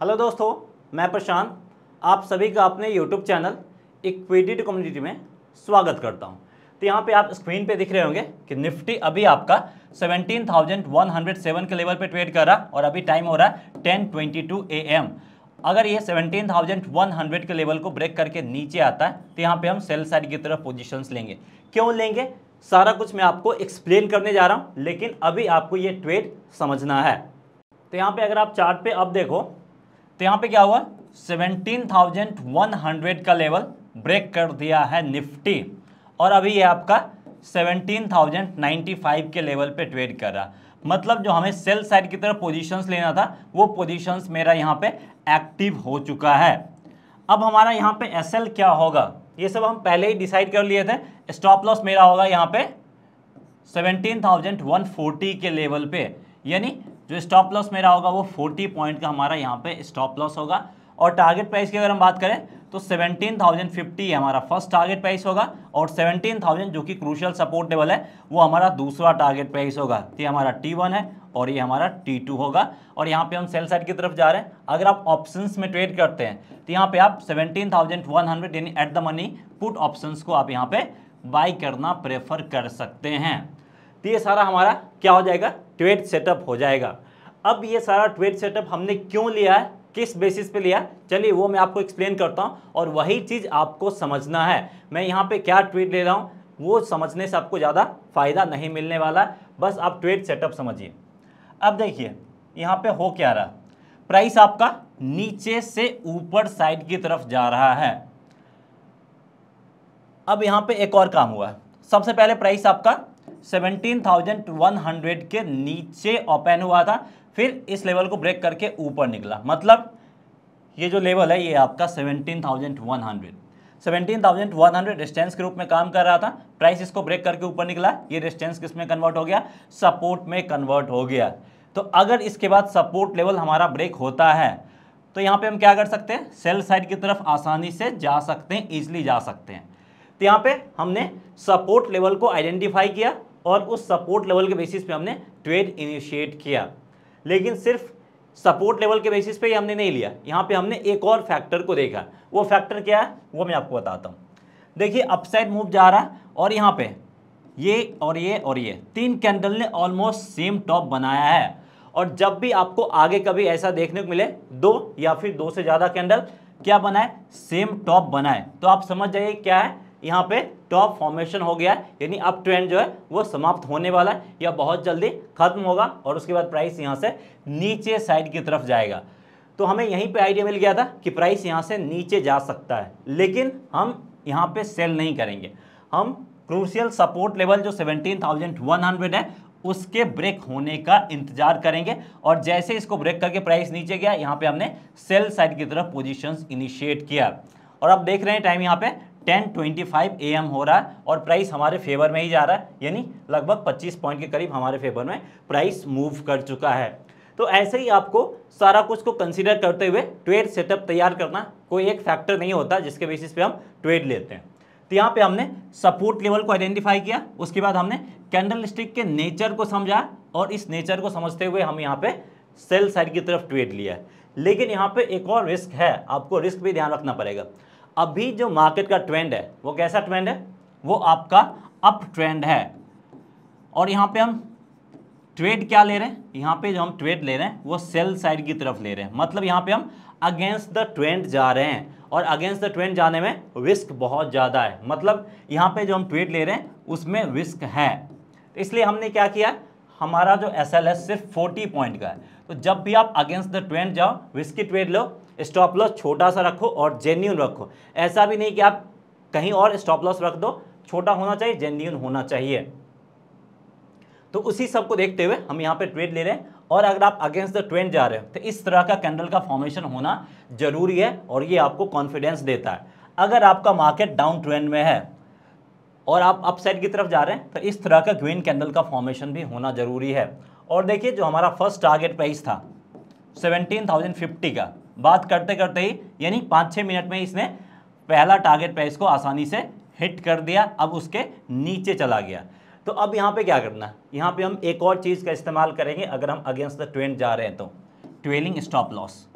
hello दोस्तों मैं प्रशांत आप सभी का अपने यूट्यूब चैनल इक्विटी कम्युनिटी में स्वागत करता हूं तो यहाँ पे आप स्क्रीन पे दिख रहे होंगे कि निफ्टी अभी आपका 17,107 के लेवल पे ट्रेड कर रहा और अभी टाइम हो रहा है ten twenty two A M अगर ये 17,100 के लेवल को ब्रेक करके नीचे आता है तो यहाँ पर हम सेल साइड की तरफ पोजिशन लेंगे क्यों लेंगे सारा कुछ मैं आपको एक्सप्लेन करने जा रहा हूँ लेकिन अभी आपको ये ट्रेड समझना है तो यहाँ पे अगर आप चार्ट पे अब देखो तो यहाँ पे क्या हुआ 17,100 का लेवल ब्रेक कर दिया है निफ्टी और अभी ये आपका 17,095 के लेवल पे ट्रेड कर रहा मतलब जो हमें सेल साइड की तरफ पोजीशंस लेना था वो पोजीशंस मेरा यहाँ पे एक्टिव हो चुका है अब हमारा यहाँ पे एसएल क्या होगा ये सब हम पहले ही डिसाइड कर लिए थे स्टॉप लॉस मेरा होगा यहाँ पे 17,140 के लेवल पे यानी जो स्टॉप लॉस मेरा होगा वो फोर्टी पॉइंट का हमारा यहाँ पे स्टॉप लॉस होगा और टारगेट प्राइस की अगर हम बात करें तो सेवनटीन थाउजेंड फिफ्टी हमारा फर्स्ट टारगेट प्राइस होगा और सेवनटीन थाउजेंड जो कि क्रूशल सपोर्ट लेवल है वो हमारा दूसरा टारगेट प्राइस होगा ये हमारा टी वन है और ये हमारा टी टू होगा और यहाँ पे हम सेल साइड की तरफ जा रहे हैं अगर आप ऑप्शंस में ट्रेड करते हैं तो यहाँ पे आप सेवनटीन थाउजेंड वन हंड्रेड यानी at the money put options को आप यहाँ पे बाई करना प्रेफर कर सकते हैं तो ये सारा हमारा क्या हो जाएगा ट्वेट सेटअप हो जाएगा अब ये सारा ट्वेट सेटअप हमने क्यों लिया है किस बेसिस पे लिया चलिए वो मैं आपको एक्सप्लेन करता हूँ और वही चीज़ आपको समझना है मैं यहाँ पे क्या ट्वीट ले रहा हूँ वो समझने से आपको ज़्यादा फ़ायदा नहीं मिलने वाला बस आप ट्वेट सेटअप समझिए अब देखिए यहाँ पे हो क्या रहा प्राइस आपका नीचे से ऊपर साइड की तरफ जा रहा है अब यहाँ पे एक और काम हुआ सबसे पहले प्राइस आपका 17,100 के नीचे ओपन हुआ था फिर इस लेवल को ब्रेक करके ऊपर निकला मतलब ये जो लेवल है ये आपका 17,100 17,100 रेस्टेंस के रूप में काम कर रहा था प्राइस इसको ब्रेक करके ऊपर निकला ये रेस्टेंस किस में कन्वर्ट हो गया सपोर्ट में कन्वर्ट हो गया तो अगर इसके बाद सपोर्ट लेवल हमारा ब्रेक होता है तो यहाँ पे हम क्या कर सकते हैं सेल साइड की तरफ आसानी से जा सकते हैं ईजिली जा सकते हैं तो यहाँ पे हमने सपोर्ट लेवल को आइडेंटिफाई किया और उस सपोर्ट लेवल के बेसिस पे हमने ट्रेड इनिशिएट किया लेकिन सिर्फ सपोर्ट लेवल के बेसिस पे हमने नहीं लिया यहाँ पे हमने एक और फैक्टर को देखा वो फैक्टर क्या है वो मैं आपको बताता हूँ देखिए अपसाइड मूव जा रहा है और यहाँ पे ये और ये और ये तीन कैंडल ने ऑलमोस्ट सेम टॉप बनाया है और जब भी आपको आगे कभी ऐसा देखने को मिले दो या फिर दो से ज़्यादा कैंडल क्या बनाए सेम टॉप बनाए तो आप समझ जाइए क्या है यहाँ पे टॉप फॉर्मेशन हो गया है यानी अब ट्रेंड जो है वो समाप्त होने वाला है या बहुत जल्दी खत्म होगा और उसके बाद प्राइस यहाँ से नीचे साइड की तरफ जाएगा तो हमें यहीं पे आइडिया मिल गया था कि प्राइस यहाँ से नीचे जा सकता है लेकिन हम यहाँ पे सेल नहीं करेंगे हम क्रूशियल सपोर्ट लेवल जो सेवनटीन है उसके ब्रेक होने का इंतजार करेंगे और जैसे इसको ब्रेक करके प्राइस नीचे गया यहाँ पे हमने सेल साइड की तरफ पोजीशंस इनिशिएट किया और आप देख रहे हैं टाइम यहाँ पे ten twenty five A M हो रहा है और प्राइस हमारे फेवर में ही जा रहा है यानी लगभग पच्चीस पॉइंट के करीब हमारे फेवर में प्राइस मूव कर चुका है तो ऐसे ही आपको सारा कुछ को कंसिडर करते हुए ट्रेड सेटअप तैयार करना कोई एक फैक्टर नहीं होता जिसके बेसिस पे हम ट्रेड लेते हैं तो यहाँ पे हमने सपोर्ट लेवल को आइडेंटिफाई किया उसके बाद हमने कैंडल स्टिक के नेचर को समझा और इस नेचर को समझते हुए हम यहाँ पे सेल साइड की तरफ ट्रेड लिया लेकिन यहाँ पे एक और रिस्क है आपको रिस्क भी ध्यान रखना पड़ेगा अभी जो मार्केट का ट्रेंड है वो कैसा ट्रेंड है वो आपका अप ट्रेंड है और यहाँ पे हम ट्रेड क्या ले रहे हैं यहाँ पे जो हम ट्रेड ले रहे हैं वो सेल साइड की तरफ ले रहे हैं मतलब यहाँ पे हम अगेंस्ट द ट्रेंड जा रहे हैं और अगेंस्ट द ट्रेंड जाने में रिस्क बहुत ज़्यादा है मतलब यहाँ पे जो हम ट्रेड ले रहे हैं उसमें रिस्क है तो इसलिए हमने क्या किया हमारा जो एस है सिर्फ फोर्टी पॉइंट का है तो जब भी आप अगेंस्ट द ट्रेंड जाओ रिस्की ट्रेड लो स्टॉप लॉस छोटा सा रखो और जेन्यून रखो ऐसा भी नहीं कि आप कहीं और स्टॉप लॉस रख दो छोटा होना चाहिए जेन्यून होना चाहिए तो उसी सब को देखते हुए हम यहाँ पे ट्रेड ले रहे हैं और अगर आप अगेंस्ट द ट्रेंड जा रहे हो तो इस तरह का कैंडल का फॉर्मेशन होना जरूरी है और ये आपको कॉन्फिडेंस देता है अगर आपका मार्केट डाउन ट्रेंड में है और आप अपसाइड की तरफ जा रहे हैं तो इस तरह का ग्रीन कैंडल का फॉर्मेशन भी होना जरूरी है और देखिए जो हमारा फर्स्ट टारगेट प्राइस था सेवनटीन थाउजेंड फिफ्टी का बात करते करते ही यानी पाँच छः मिनट में इसने पहला टारगेट प्राइस को आसानी से हिट कर दिया अब उसके नीचे चला गया तो अब यहाँ पे क्या करना यहाँ पे हम एक और चीज़ का इस्तेमाल करेंगे अगर हम अगेंस्ट द ट्रेंड जा रहे हैं तो ट्वेलिंग स्टॉप लॉस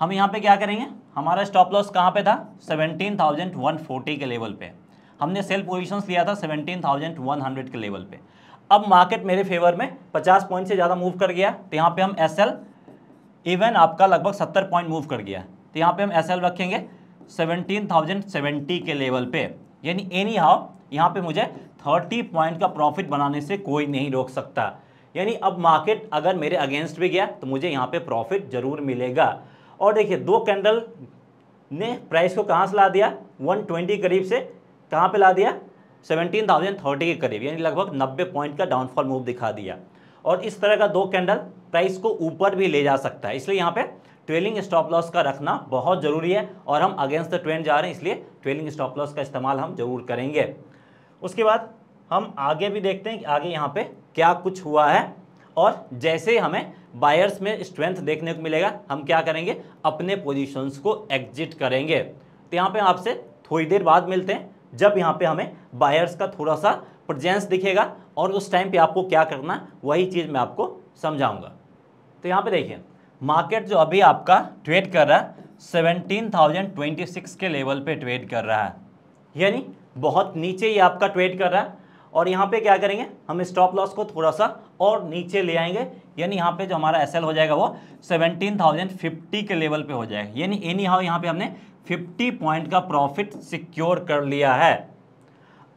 हम यहाँ पे क्या करेंगे हमारा स्टॉप लॉस कहाँ पे था 17,140 के लेवल पे हमने सेल पोजीशंस लिया था 17,100 के लेवल पे अब मार्केट मेरे फेवर में 50 पॉइंट से ज़्यादा मूव कर गया तो यहाँ पे हम एस एल इवन आपका लगभग 70 पॉइंट मूव कर गया तो यहाँ पे हम एस एल रखेंगे 17,070 के लेवल पे यानी एनी हाउ यहाँ पे मुझे 30 पॉइंट का प्रॉफिट बनाने से कोई नहीं रोक सकता यानी अब मार्केट अगर मेरे अगेंस्ट भी गया तो मुझे यहाँ पे प्रॉफिट ज़रूर मिलेगा और देखिए दो कैंडल ने प्राइस को कहाँ से ला दिया ट्वेंटी करीब से कहाँ पे ला दिया सेवेंटीन थाउजेंड थर्टी के करीब यानी लगभग नब्बे पॉइंट का डाउनफॉल मूव दिखा दिया और इस तरह का दो कैंडल प्राइस को ऊपर भी ले जा सकता है इसलिए यहाँ पे ट्रेलिंग स्टॉप लॉस का रखना बहुत ज़रूरी है और हम अगेंस्ट द ट्रेंड जा रहे हैं इसलिए ट्रेलिंग स्टॉप लॉस का इस्तेमाल हम जरूर करेंगे उसके बाद हम आगे भी देखते हैं कि आगे यहाँ पे क्या कुछ हुआ है और जैसे हमें बायर्स में स्ट्रेंथ देखने को मिलेगा हम क्या करेंगे अपने पोजिशंस को एग्जिट करेंगे तो यहाँ पे आपसे थोड़ी देर बाद मिलते हैं जब यहाँ पे हमें बायर्स का थोड़ा सा प्रजेंस दिखेगा और उस टाइम पे आपको क्या करना वही चीज़ मैं आपको समझाऊंगा तो यहाँ पे देखिए मार्केट जो अभी आपका ट्रेड कर रहा है सेवनटीन थाउजेंड ट्वेंटी सिक्स के लेवल पे ट्रेड कर रहा है यानी बहुत नीचे ही आपका ट्रेड कर रहा है और यहाँ पे क्या करेंगे हम स्टॉप लॉस को थोड़ा सा और नीचे ले आएंगे यानी यहाँ पे जो हमारा एसएल हो जाएगा वो 17,050 के लेवल पे हो जाएगा यानी एनी हाउ यहाँ पे हमने 50 पॉइंट का प्रॉफिट सिक्योर कर लिया है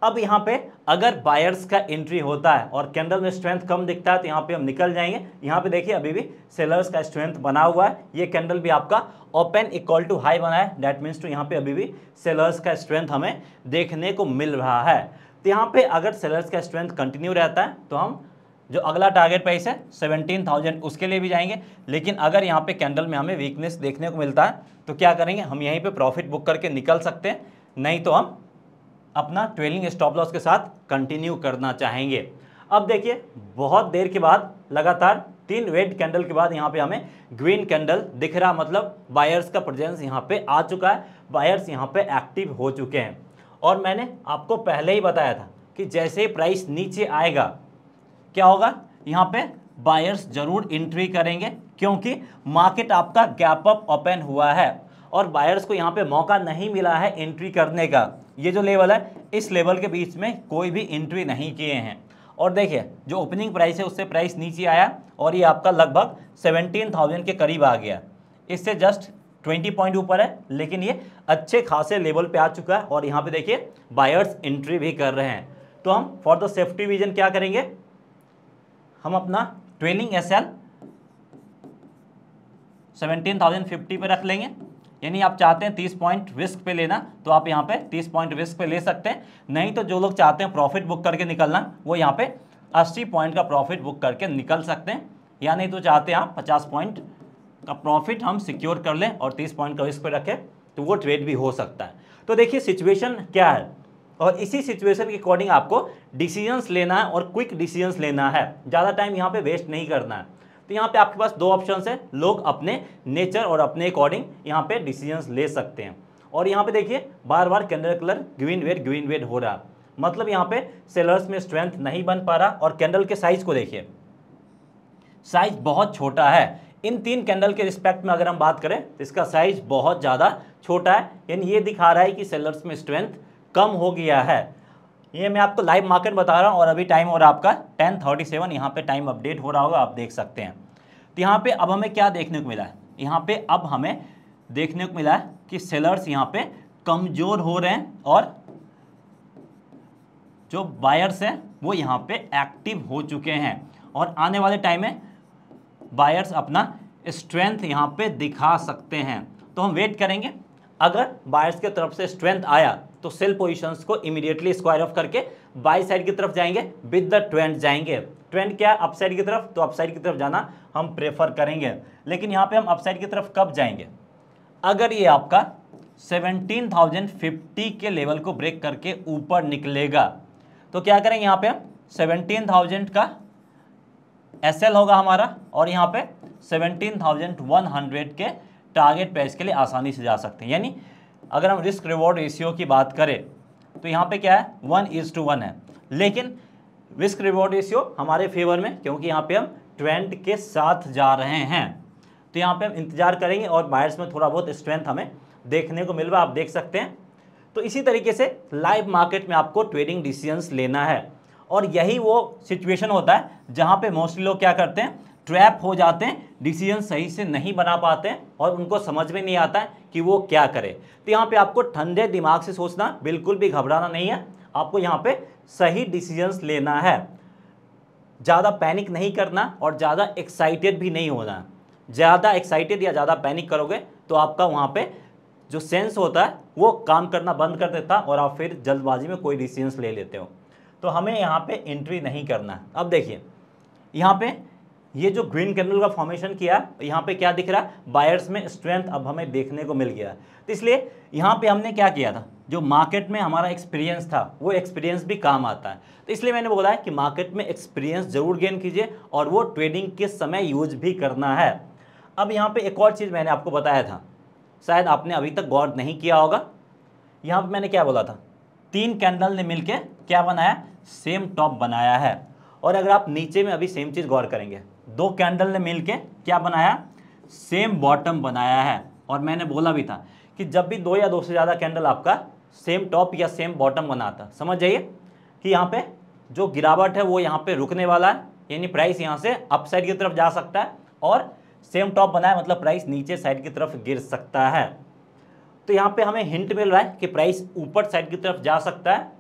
अब यहाँ पे अगर बायर्स का एंट्री होता है और कैंडल में स्ट्रेंथ कम दिखता है तो यहाँ पे हम निकल जाएंगे यहाँ पे देखिए अभी भी सेलर्स का स्ट्रेंथ बना हुआ है ये कैंडल भी आपका ओपन इक्वल टू हाई बना है डैट मीन्स टू यहाँ पे अभी भी सेलर्स का स्ट्रेंथ हमें देखने को मिल रहा है तो यहाँ पे अगर सेलर्स का स्ट्रेंथ कंटिन्यू रहता है तो हम जो अगला टारगेट प्राइस है सेवनटीन थाउजेंड उसके लिए भी जाएंगे लेकिन अगर यहाँ पे कैंडल में हमें वीकनेस देखने को मिलता है तो क्या करेंगे हम यहीं पे प्रॉफिट बुक करके निकल सकते हैं नहीं तो हम अपना ट्रेलिंग स्टॉप लॉस के साथ कंटिन्यू करना चाहेंगे अब देखिए बहुत देर के बाद लगातार तीन रेड कैंडल के बाद यहाँ पे हमें ग्रीन कैंडल दिख रहा मतलब बायर्स का प्रेजेंस यहाँ पे आ चुका है बायर्स यहाँ पे एक्टिव हो चुके हैं और मैंने आपको पहले ही बताया था कि जैसे प्राइस नीचे आएगा क्या होगा यहाँ पे बायर्स जरूर एंट्री करेंगे क्योंकि मार्केट आपका गैप अप ओपन हुआ है और बायर्स को यहाँ पे मौका नहीं मिला है एंट्री करने का ये जो लेवल है इस लेवल के बीच में कोई भी एंट्री नहीं किए हैं और देखिए जो ओपनिंग प्राइस है उससे प्राइस नीचे आया और ये आपका लगभग सेवनटीन थाउजेंड के करीब आ गया इससे जस्ट ट्वेंटी पॉइंट ऊपर है लेकिन ये अच्छे खासे लेवल पे आ चुका है और यहाँ पे देखिए बायर्स एंट्री भी कर रहे हैं तो हम फॉर द सेफ्टी रीजन क्या करेंगे हम अपना trailing S L seventeen thousand fifty पे रख लेंगे यानी आप चाहते हैं तीस पॉइंट रिस्क पे लेना तो आप यहाँ पे तीस पॉइंट रिस्क पे ले सकते हैं नहीं तो जो लोग चाहते हैं प्रॉफिट बुक करके निकलना वो यहाँ पे अस्सी पॉइंट का प्रॉफिट बुक करके निकल सकते हैं या नहीं तो चाहते हैं आप पचास पॉइंट का प्रॉफिट हम सिक्योर कर लें और तीस पॉइंट का रिस्क पे रखें तो वो ट्रेड भी हो सकता है तो देखिए सिचुएशन क्या है और इसी सिचुएशन के अकॉर्डिंग आपको डिसीजंस लेना है और क्विक डिसीजंस लेना है ज़्यादा टाइम यहाँ पे वेस्ट नहीं करना है तो यहाँ पे आपके पास दो ऑप्शन है लोग अपने नेचर और अपने अकॉर्डिंग यहाँ पे डिसीजंस ले सकते हैं और यहाँ पे देखिए बार बार कैंडल कलर ग्रीन वेड ग्रीन वेड हो रहा मतलब यहाँ पे सेलर्स में स्ट्रेंथ नहीं बन पा रहा और कैंडल के साइज को देखिए साइज बहुत छोटा है इन तीन कैंडल के रिस्पेक्ट में अगर हम बात करें तो इसका साइज बहुत ज़्यादा छोटा है यानी ये दिखा रहा है कि सेलर्स में स्ट्रेंथ कम हो गया है ये मैं आपको लाइव मार्केट बता रहा हूँ और अभी टाइम हो रहा है आपका टेन थर्टी सेवन यहाँ पर टाइम अपडेट हो रहा होगा आप देख सकते हैं तो यहाँ पे अब हमें क्या देखने को मिला है यहाँ पे अब हमें देखने को मिला है कि सेलर्स यहाँ पे कमज़ोर हो रहे हैं और जो बायर्स हैं वो यहाँ पे एक्टिव हो चुके हैं और आने वाले टाइम में बायर्स अपना स्ट्रेंथ यहाँ पे दिखा सकते हैं तो हम वेट करेंगे अगर बायर्स के तरफ से स्ट्रेंथ आया तो सेल पोजिशन को इमीडिएटली स्क्वायर ऑफ करके बाई साइड की तरफ जाएंगे विद द ट्रेंड जाएंगे ट्रेंड क्या है अपसाइड की तरफ तो अपसाइड की तरफ जाना हम प्रेफर करेंगे लेकिन यहाँ पे हम अपसाइड की तरफ कब जाएंगे अगर ये आपका 17,050 के लेवल को ब्रेक करके ऊपर निकलेगा तो क्या करेंगे यहाँ पे हम 17,000 का एस होगा हमारा और यहाँ पे 17,100 के टारगेट प्राइस के लिए आसानी से जा सकते हैं यानी अगर हम रिस्क रिवॉर्ड रेशियो की बात करें तो यहाँ पे क्या है वन इज टू वन है लेकिन रिस्क रिवॉर्ड रेशियो हमारे फेवर में क्योंकि यहाँ पे हम ट्रेंड के साथ जा रहे हैं तो यहाँ पे हम इंतजार करेंगे और बायर्स में थोड़ा बहुत स्ट्रेंथ हमें देखने को मिल रहा है आप देख सकते हैं तो इसी तरीके से लाइव मार्केट में आपको ट्रेडिंग डिसीजंस लेना है और यही वो सिचुएशन होता है जहाँ पे मोस्टली लोग क्या करते हैं ट्रैप हो जाते हैं डिसीजन सही से नहीं बना पाते हैं और उनको समझ में नहीं आता है कि वो क्या करें तो यहाँ पे आपको ठंडे दिमाग से सोचना बिल्कुल भी घबराना नहीं है आपको यहाँ पे सही डिसीजंस लेना है ज़्यादा पैनिक नहीं करना और ज़्यादा एक्साइटेड भी नहीं होना ज़्यादा एक्साइटेड या ज़्यादा पैनिक करोगे तो आपका वहाँ पर जो सेंस होता है वो काम करना बंद कर देता और आप फिर जल्दबाजी में कोई डिसीजंस ले लेते हो तो हमें यहाँ पर एंट्री नहीं करना है अब देखिए यहाँ पर ये जो ग्रीन कैंडल का फॉर्मेशन किया यहाँ पे क्या दिख रहा है बायर्स में स्ट्रेंथ अब हमें देखने को मिल गया तो इसलिए यहाँ पे हमने क्या किया था जो मार्केट में हमारा एक्सपीरियंस था वो एक्सपीरियंस भी काम आता है तो इसलिए मैंने बोला है कि मार्केट में एक्सपीरियंस जरूर गेन कीजिए और वो ट्रेडिंग के समय यूज भी करना है अब यहाँ पर एक और चीज़ मैंने आपको बताया था शायद आपने अभी तक गौर नहीं किया होगा यहाँ पर मैंने क्या बोला था तीन कैंडल ने मिल क्या बनाया सेम टॉप बनाया है और अगर आप नीचे में अभी सेम चीज़ गौर करेंगे दो कैंडल ने मिलके क्या बनाया सेम बॉटम बनाया है और मैंने बोला भी था कि जब भी दो या दो से ज़्यादा कैंडल आपका सेम टॉप या सेम बॉटम बनाता समझ जाइए कि यहाँ पे जो गिरावट है वो यहाँ पे रुकने वाला है यानी प्राइस यहाँ से अपसाइड की तरफ जा सकता है और सेम टॉप बनाया मतलब प्राइस नीचे साइड की तरफ गिर सकता है तो यहाँ पे हमें हिंट मिल रहा है कि प्राइस ऊपर साइड की तरफ जा सकता है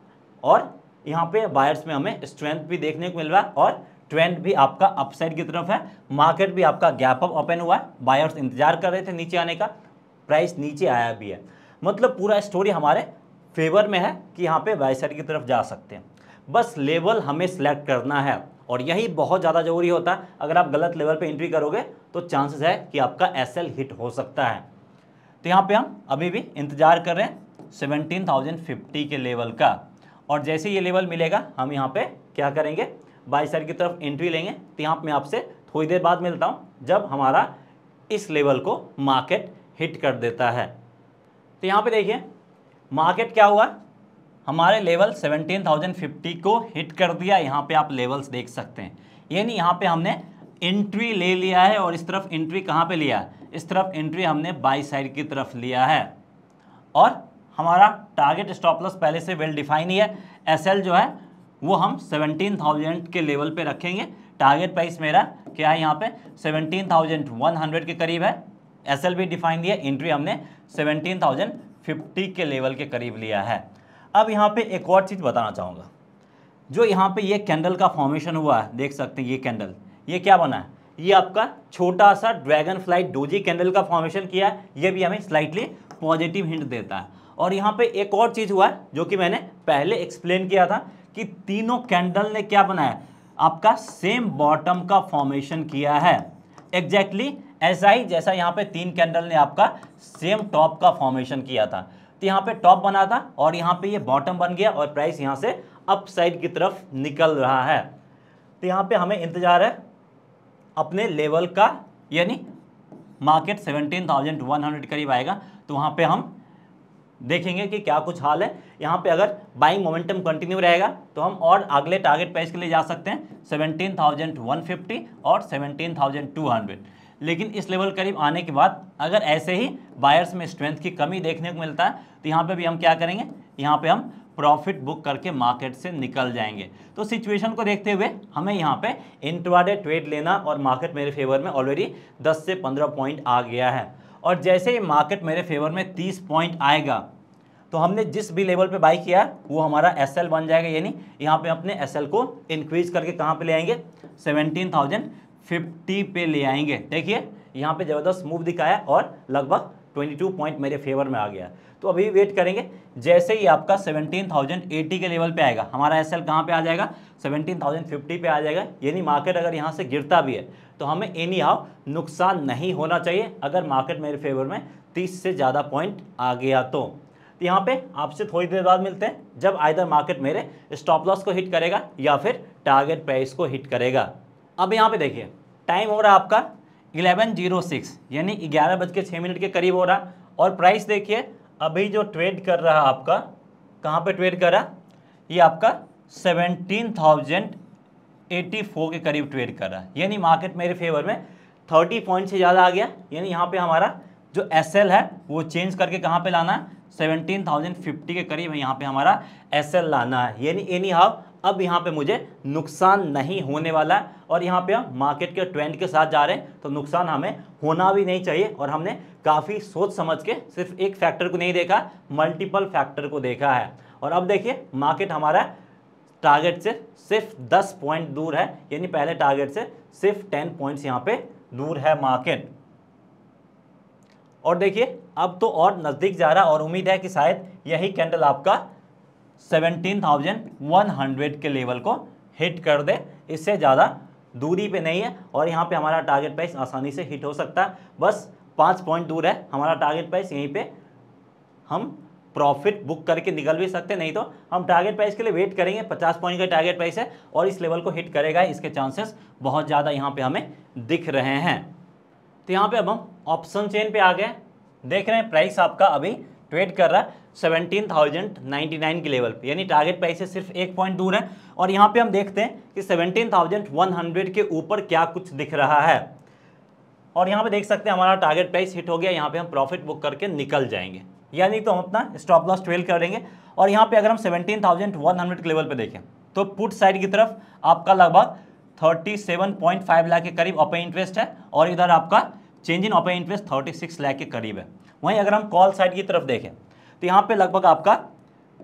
और यहाँ पे बायर्स में हमें स्ट्रेंथ भी देखने को मिल रहा है और ट्रेंड भी आपका अपसाइड की तरफ है मार्केट भी आपका गैप अप ओपन हुआ है बायर्स इंतजार कर रहे थे नीचे आने का प्राइस नीचे आया भी है मतलब पूरा स्टोरी हमारे फेवर में है कि यहाँ पे बाई साइड की तरफ जा सकते हैं बस लेवल हमें सेलेक्ट करना है और यही बहुत ज़्यादा ज़रूरी होता है अगर आप गलत लेवल पर एंट्री करोगे तो चांसेस है कि आपका एस हिट हो सकता है तो यहाँ पर हम अभी भी इंतज़ार कर रहे हैं सेवनटीन के लेवल का और जैसे ये लेवल मिलेगा हम यहाँ पर क्या करेंगे बाई साइड की तरफ एंट्री लेंगे तो यहाँ मैं आपसे थोड़ी देर बाद मिलता हूँ जब हमारा इस लेवल को मार्केट हिट कर देता है तो यहाँ पे देखिए मार्केट क्या हुआ हमारे लेवल 17,050 को हिट कर दिया यहाँ पे आप लेवल्स देख सकते हैं यानी यहाँ पे हमने एंट्री ले लिया है और इस तरफ एंट्री कहाँ पे लिया इस तरफ एंट्री हमने बाई साइड की तरफ लिया है और हमारा टारगेट स्टॉपलस पहले से वेल डिफाइन ही है एसएल जो है वो हम 17,000 के लेवल पे रखेंगे टारगेट प्राइस मेरा क्या है यहाँ पे 17,100 के करीब है एस एल डिफाइन दिया एंट्री हमने 17,050 के लेवल के करीब लिया है अब यहाँ पे एक और चीज़ बताना चाहूँगा जो यहाँ पे ये कैंडल का फॉर्मेशन हुआ है देख सकते हैं ये कैंडल ये क्या बना है ये आपका छोटा सा ड्रैगन फ्लाइट डोजी कैंडल का फॉर्मेशन किया है ये भी हमें स्लाइटली पॉजिटिव हिंट देता है और यहाँ पे एक और चीज़ हुआ है जो कि मैंने पहले एक्सप्लेन किया था कि तीनों कैंडल ने क्या बनाया आपका सेम बॉटम का फॉर्मेशन किया है एग्जैक्टली exactly ऐसा ही जैसा यहाँ पे तीन कैंडल ने आपका सेम टॉप का फॉर्मेशन किया था तो यहाँ पे टॉप बना था और यहाँ पे ये यह बॉटम बन गया और प्राइस यहाँ से अप साइड की तरफ निकल रहा है तो यहाँ पे हमें इंतज़ार है अपने लेवल का यानी मार्केट 17,100 करीब आएगा तो वहाँ पे हम देखेंगे कि क्या कुछ हाल है यहाँ पे अगर बाइंग मोमेंटम कंटिन्यू रहेगा तो हम और अगले टारगेट प्राइस के लिए जा सकते हैं 17,150 और 17,200 लेकिन इस लेवल करीब आने के बाद अगर ऐसे ही बायर्स में स्ट्रेंथ की कमी देखने को मिलता है तो यहाँ पे भी हम क्या करेंगे यहाँ पे हम प्रॉफिट बुक करके मार्केट से निकल जाएंगे तो सिचुएशन को देखते हुए हमें यहाँ पर इंट्राडे ट्रेड लेना और मार्केट मेरे फेवर में ऑलरेडी दस से पंद्रह पॉइंट आ गया है और जैसे ही मार्केट मेरे फेवर में तीस पॉइंट आएगा तो हमने जिस भी लेवल पे बाई किया वो हमारा एस एल बन जाएगा यानी यहाँ पे अपने एस एल को इंक्रीज करके कहाँ पे ले आएंगे सेवनटीन थाउजेंड फिफ्टी पे ले आएंगे देखिए यहाँ पे ज़बरदस्त मूव दिखाया और लगभग ट्वेंटी टू पॉइंट मेरे फेवर में आ गया तो अभी वेट करेंगे जैसे ही आपका सेवनटीन थाउजेंड एटी के लेवल पे आएगा हमारा एस एल कहाँ पर आ जाएगा सेवनटीन थाउजेंड फिफ्टी पे आ जाएगा यानी मार्केट अगर यहाँ से गिरता भी है तो हमें एनी हाउ नुकसान नहीं होना चाहिए अगर मार्केट मेरे फेवर में तीस से ज़्यादा पॉइंट आ गया तो तो यहाँ पे आपसे थोड़ी देर बाद मिलते हैं जब आइधर मार्केट मेरे स्टॉप लॉस को हिट करेगा या फिर टारगेट प्राइस को हिट करेगा अब यहाँ पे देखिए टाइम हो रहा है आपका 11:06 यानी ग्यारह बज के छः मिनट के करीब हो रहा और प्राइस देखिए अभी जो ट्रेड कर रहा है आपका कहाँ पे ट्रेड कर है ये आपका सेवनटीन थाउजेंड एटी फोर के करीब ट्रेड कर रहा है यानी मार्केट मेरे फेवर में थर्टी पॉइंट से ज़्यादा आ गया यानी यहाँ पे हमारा जो एस है वो चेंज करके कहाँ पे लाना है सेवनटीन थाउजेंड फिफ्टी के करीब यहाँ पे हमारा एस एल लाना है यानी एनी हाउ अब यहाँ पे मुझे नुकसान नहीं होने वाला है और यहाँ पे हम मार्केट के ट्रेंड के साथ जा रहे हैं तो नुकसान हमें होना भी नहीं चाहिए और हमने काफ़ी सोच समझ के सिर्फ एक फैक्टर को नहीं देखा मल्टीपल फैक्टर को देखा है और अब देखिए मार्केट हमारा टारगेट से सिर्फ दस पॉइंट दूर है यानी पहले टारगेट से सिर्फ टेन पॉइंट्स यहाँ पे दूर है मार्केट और देखिए अब तो और नज़दीक जा रहा है और उम्मीद है कि शायद यही कैंडल आपका 17,100 के लेवल को हिट कर दे इससे ज़्यादा दूरी पे नहीं है और यहाँ पे हमारा टारगेट प्राइस आसानी से हिट हो सकता है बस पाँच पॉइंट दूर है हमारा टारगेट प्राइस यहीं पे हम प्रॉफिट बुक करके निकल भी सकते नहीं तो हम टारगेट प्राइस के लिए वेट करेंगे पचास पॉइंट का टारगेट प्राइस है और इस लेवल को हिट करेगा इसके चांसेस बहुत ज़्यादा यहाँ पे हमें दिख रहे हैं तो यहाँ पे अब हम ऑप्शन चेन पे आ गए देख रहे हैं प्राइस आपका अभी ट्रेड कर रहा है सेवनटीन थाउजेंड नाइन्टी नाइन के लेवल पे यानी टारगेट प्राइस से सिर्फ एक पॉइंट दूर है और यहाँ पे हम देखते हैं कि सेवनटीन थाउजेंड वन हंड्रेड के ऊपर क्या कुछ दिख रहा है और यहाँ पे देख सकते हैं हमारा टारगेट प्राइस हिट हो गया यहाँ पे हम प्रॉफिट बुक करके निकल जाएंगे यानी तो हम अपना स्टॉप लॉस ट्वेल्व करेंगे और यहाँ पे अगर हम सेवनटीन थाउजेंड वन हंड्रेड के लेवल पर देखें तो पुट साइड की तरफ आपका लगभग thirty seven point five lakh के करीब अपर इंटरेस्ट है और इधर आपका change in open interest thirty six lakh के करीब है वहीं अगर हम कॉल साइड की तरफ देखें तो यहाँ पे लगभग आपका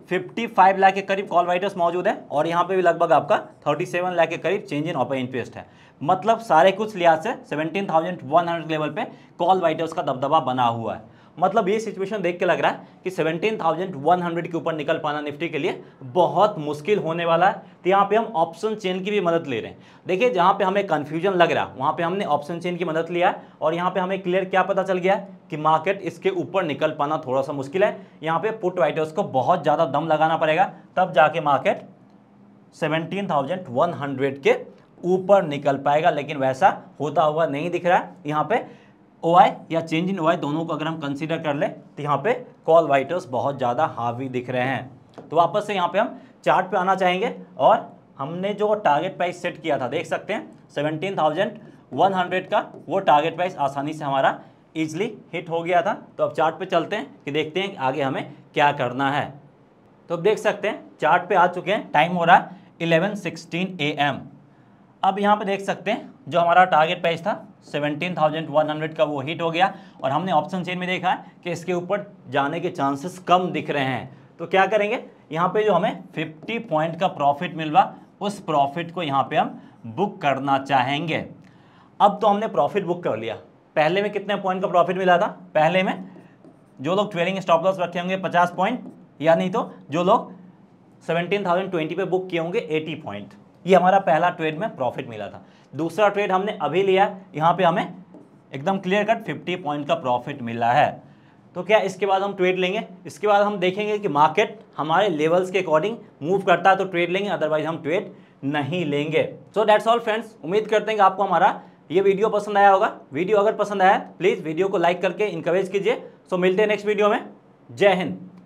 फिफ्टी फाइव लाख के करीब कॉल राइटर्स मौजूद है और यहाँ पे भी लगभग आपका थर्टी सेवन लाख के करीब चेंज इन ऑपर इंटरेस्ट है मतलब सारे कुछ लिहाज से थाउजेंड वन हंड्रेड लेवल पे कॉल राइटर्स का दबदबा बना हुआ है मतलब ये सिचुएशन देख के लग रहा है कि 17,100 के ऊपर निकल पाना निफ्टी के लिए बहुत मुश्किल होने वाला है तो यहाँ पे हम ऑप्शन चेन की भी मदद ले रहे हैं देखिए जहाँ पे हमें कन्फ्यूजन लग रहा है वहाँ पे हमने ऑप्शन चेन की मदद लिया है और यहाँ पे हमें क्लियर क्या पता चल गया कि मार्केट इसके ऊपर निकल पाना थोड़ा सा मुश्किल है यहाँ पे पुट राइटर्स को बहुत ज़्यादा दम लगाना पड़ेगा तब जाके मार्केट सेवनटीन के ऊपर निकल पाएगा लेकिन वैसा होता हुआ नहीं दिख रहा है यहाँ पे ओ आई या चेंज इन ओ आई दोनों को अगर हम कंसिडर कर ले तो यहाँ पे कॉल वाइटर्स बहुत ज़्यादा हावी दिख रहे हैं तो वापस से यहाँ पे हम चार्ट पे आना चाहेंगे और हमने जो टारगेट प्राइस सेट किया था देख सकते हैं सेवनटीन थाउजेंड वन हंड्रेड का वो टारगेट प्राइस आसानी से हमारा ईजिली हिट हो गया था तो अब चार्ट पे चलते हैं कि देखते हैं आगे हमें क्या करना है तो अब देख सकते हैं चार्ट पे आ चुके हैं टाइम हो रहा है इलेवन सिक्सटीन ए एम अब यहाँ पे देख सकते हैं जो हमारा टारगेट प्राइस था 17,100 का वो हिट हो गया और हमने ऑप्शन चेन में देखा है कि इसके ऊपर जाने के चांसेस कम दिख रहे हैं तो क्या करेंगे यहाँ पे जो हमें 50 पॉइंट का प्रॉफिट मिल रहा उस प्रॉफिट को यहाँ पे हम बुक करना चाहेंगे अब तो हमने प्रॉफिट बुक कर लिया पहले में कितने पॉइंट का प्रॉफिट मिला था पहले में जो लोग ट्वेलिंग स्टॉप लॉस रखे होंगे पचास पॉइंट या नहीं तो जो लोग सेवनटीन थाउजेंड ट्वेंटी पे बुक किए होंगे एटी पॉइंट ये हमारा पहला ट्रेड में प्रॉफिट मिला था दूसरा ट्रेड हमने अभी लिया यहाँ पे हमें एकदम क्लियर कट फिफ्टी पॉइंट का प्रॉफिट मिला है तो क्या इसके बाद हम ट्रेड लेंगे इसके बाद हम देखेंगे कि मार्केट हमारे लेवल्स के अकॉर्डिंग मूव करता है तो ट्रेड लेंगे अदरवाइज हम ट्रेड नहीं लेंगे सो दैट्स ऑल फ्रेंड्स उम्मीद करते हैं कि आपको हमारा ये वीडियो पसंद आया होगा वीडियो अगर पसंद आया प्लीज़ वीडियो को लाइक करके इंकरेज कीजिए सो so, मिलते हैं नेक्स्ट वीडियो में जय हिंद